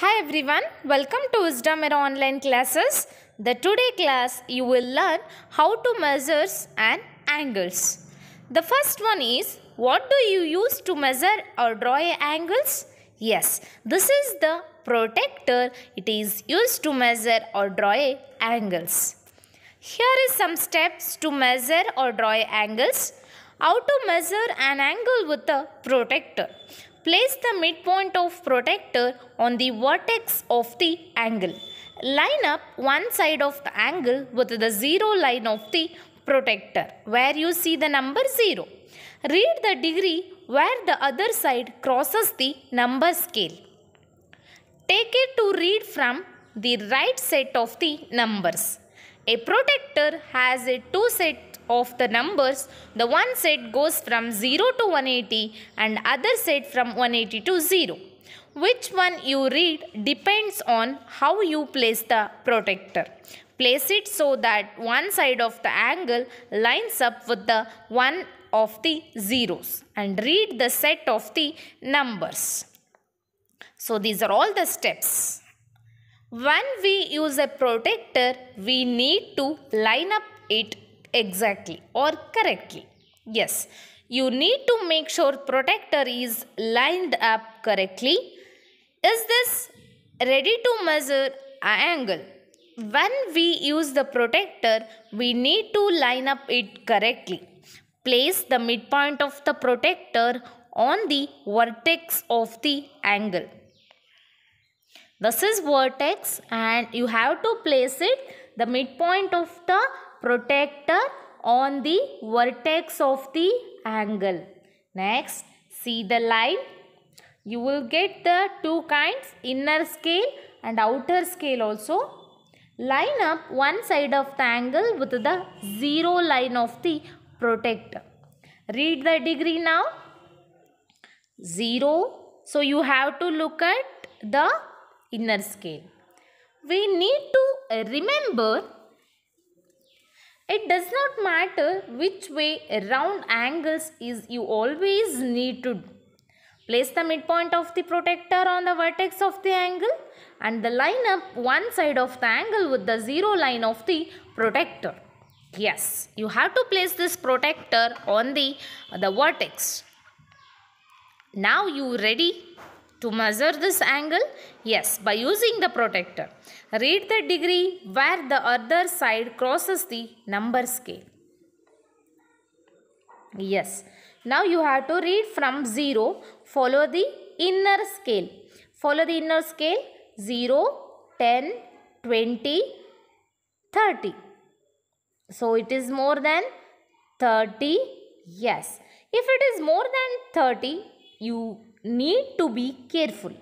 Hi everyone, welcome to Wisdom Era online classes. The today class you will learn how to measure and angles. The first one is what do you use to measure or draw angles? Yes, this is the protector. It is used to measure or draw angles. Here is some steps to measure or draw angles. How to measure an angle with a protector. Place the midpoint of protector on the vertex of the angle. Line up one side of the angle with the zero line of the protector where you see the number 0. Read the degree where the other side crosses the number scale. Take it to read from the right set of the numbers. A protector has a two set of the numbers, the one set goes from 0 to 180 and other set from 180 to 0. Which one you read depends on how you place the protector. Place it so that one side of the angle lines up with the one of the zeros and read the set of the numbers. So these are all the steps. When we use a protector, we need to line up it exactly or correctly. Yes, you need to make sure protector is lined up correctly. Is this ready to measure angle? When we use the protector, we need to line up it correctly. Place the midpoint of the protector on the vertex of the angle. This is vertex and you have to place it the midpoint of the protector on the vertex of the angle. Next, see the line. You will get the two kinds, inner scale and outer scale also. Line up one side of the angle with the zero line of the protector. Read the degree now. Zero. So you have to look at the inner scale. We need to remember it does not matter which way round angles is you always need to Place the midpoint of the protector on the vertex of the angle and the line up one side of the angle with the zero line of the protector. Yes, you have to place this protector on the, the vertex. Now you ready to measure this angle? Yes, by using the protector. Read the degree where the other side crosses the number scale. Yes. Now you have to read from 0. Follow the inner scale. Follow the inner scale 0, 10, 20, 30. So it is more than 30. Yes. If it is more than 30, you need to be careful.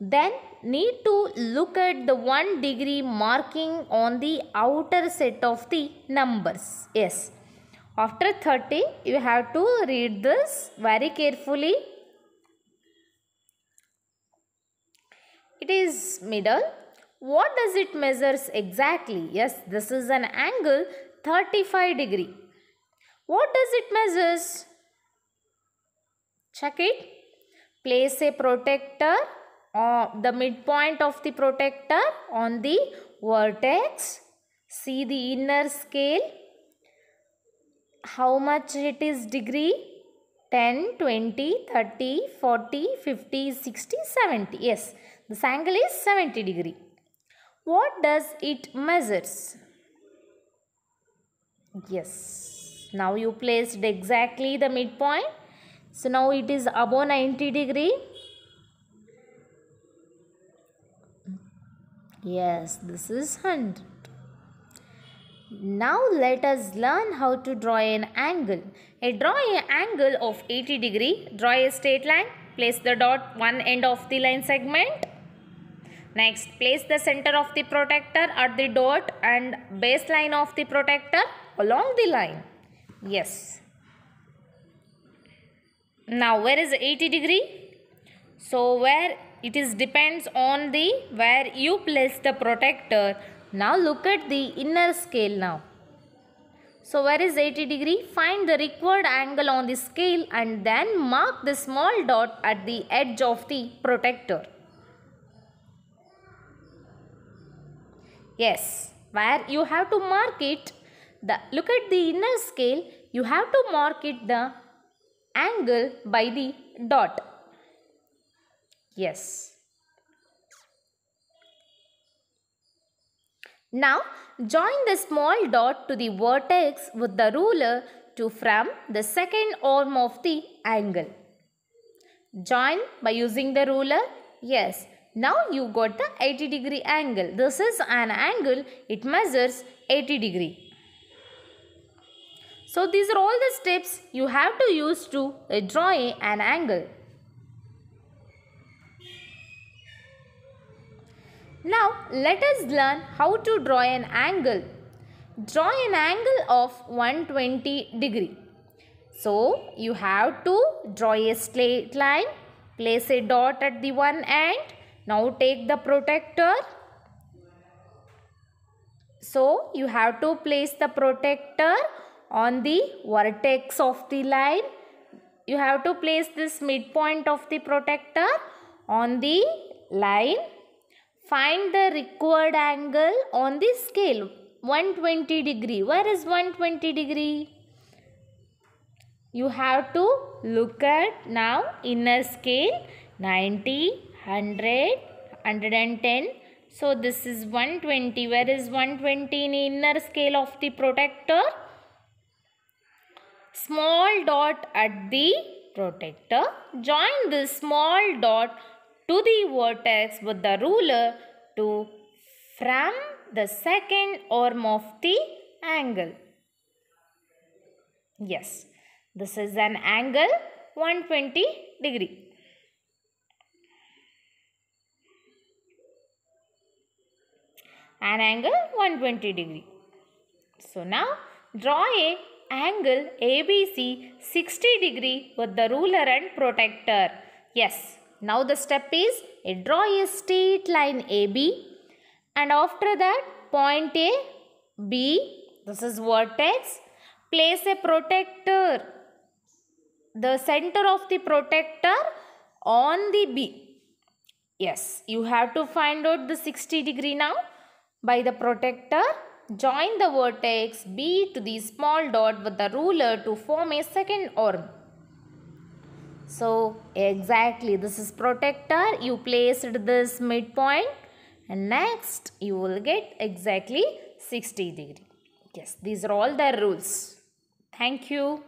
Then need to look at the 1 degree marking on the outer set of the numbers. Yes. After 30, you have to read this very carefully. It is middle. What does it measures exactly? Yes, this is an angle 35 degree. What does it measures? Check it place a protector on uh, the midpoint of the protector on the vertex see the inner scale how much it is degree 10 20 30 40 50 60 70 yes this angle is 70 degree what does it measures yes now you placed exactly the midpoint so now it is above 90 degree. Yes, this is 100. Now let us learn how to draw an angle. A draw an angle of 80 degree. Draw a straight line. Place the dot one end of the line segment. Next, place the center of the protector at the dot and baseline of the protector along the line. Yes now where is 80 degree so where it is depends on the where you place the protector now look at the inner scale now so where is 80 degree find the required angle on the scale and then mark the small dot at the edge of the protector yes where you have to mark it the look at the inner scale you have to mark it the angle by the dot. Yes. Now join the small dot to the vertex with the ruler to form the second arm of the angle. Join by using the ruler. Yes. Now you got the 80 degree angle. This is an angle. It measures 80 degree. So these are all the steps you have to use to uh, draw an angle. Now let us learn how to draw an angle. Draw an angle of 120 degree. So you have to draw a straight line, place a dot at the one end. Now take the protector. So you have to place the protector on the vertex of the line. You have to place this midpoint of the protector on the line. Find the required angle on the scale 120 degree. Where is 120 degree? You have to look at now inner scale 90, 100, 110. So this is 120. Where is 120 in inner scale of the protector? small dot at the protector. Join this small dot to the vertex with the ruler to from the second arm of the angle. Yes, this is an angle 120 degree. An angle 120 degree. So now draw a angle ABC 60 degree with the ruler and protector. Yes. Now the step is draw a straight line AB and after that point A, B, this is vertex, place a protector, the center of the protector on the B. Yes, you have to find out the 60 degree now by the protector Join the vertex B to the small dot with the ruler to form a second orb. So exactly this is protector. You placed this midpoint and next you will get exactly 60 degree. Yes, these are all the rules. Thank you.